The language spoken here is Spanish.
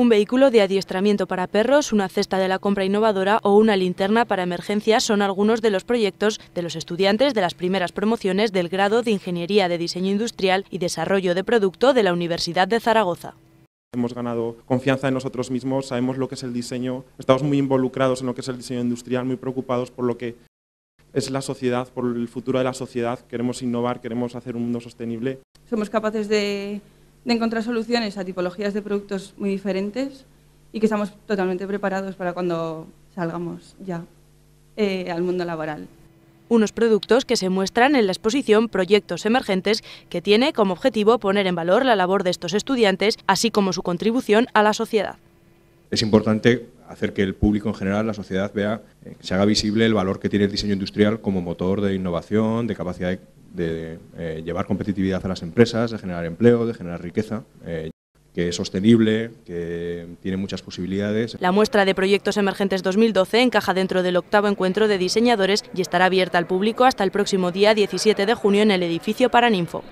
un vehículo de adiestramiento para perros, una cesta de la compra innovadora o una linterna para emergencias son algunos de los proyectos de los estudiantes de las primeras promociones del grado de Ingeniería de Diseño Industrial y Desarrollo de Producto de la Universidad de Zaragoza. Hemos ganado confianza en nosotros mismos, sabemos lo que es el diseño, estamos muy involucrados en lo que es el diseño industrial, muy preocupados por lo que es la sociedad, por el futuro de la sociedad, queremos innovar, queremos hacer un mundo sostenible. Somos capaces de de encontrar soluciones a tipologías de productos muy diferentes y que estamos totalmente preparados para cuando salgamos ya eh, al mundo laboral. Unos productos que se muestran en la exposición Proyectos Emergentes, que tiene como objetivo poner en valor la labor de estos estudiantes, así como su contribución a la sociedad. Es importante hacer que el público en general, la sociedad, vea, eh, se haga visible el valor que tiene el diseño industrial como motor de innovación, de capacidad de de eh, llevar competitividad a las empresas, de generar empleo, de generar riqueza. Eh, que es sostenible, que tiene muchas posibilidades. La muestra de proyectos emergentes 2012 encaja dentro del octavo encuentro de diseñadores y estará abierta al público hasta el próximo día 17 de junio en el edificio Paraninfo.